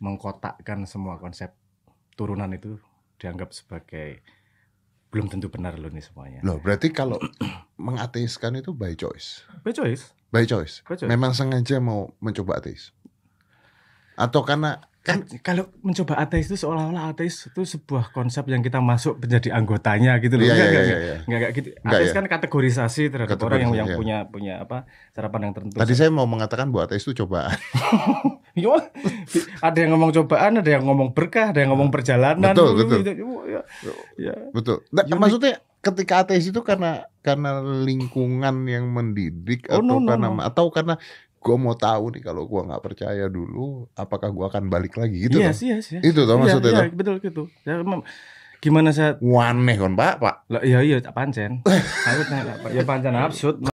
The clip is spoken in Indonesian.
mengkotakkan semua konsep turunan itu dianggap sebagai belum tentu benar loh ini semuanya. Loh, berarti kalau mengateiskan itu by choice. By choice. By choice. By choice. Memang sengaja mau mencoba ateis. Atau karena kan, kan kalau mencoba ateis itu seolah-olah ateis itu sebuah konsep yang kita masuk menjadi anggotanya gitu loh. Iya, enggak, iya, enggak, iya. enggak, iya. enggak gitu. Ateis enggak, iya. kan kategorisasi terhadap kategorisasi, orang yang, yang iya. punya punya apa cara pandang tertentu. Tadi saya mau mengatakan buat ateis itu cobaan. Yo, ada yang ngomong cobaan, ada yang ngomong berkah, ada yang ngomong perjalanan. Betul, betul. Ya, Betul. Nah, maksudnya ketika ateis itu karena karena lingkungan yang mendidik oh, atau no, karena no, atau karena gue mau tahu nih kalau gue nggak percaya dulu apakah gue akan balik lagi gitu yes, sih, Yes, yes. Itu tuh iya, maksudnya. Iya, iya, betul gitu. Ya, gimana saya? Waneh kan Pak, Pak. Iya, iya pak pancen. Pak, ya pancen absurd.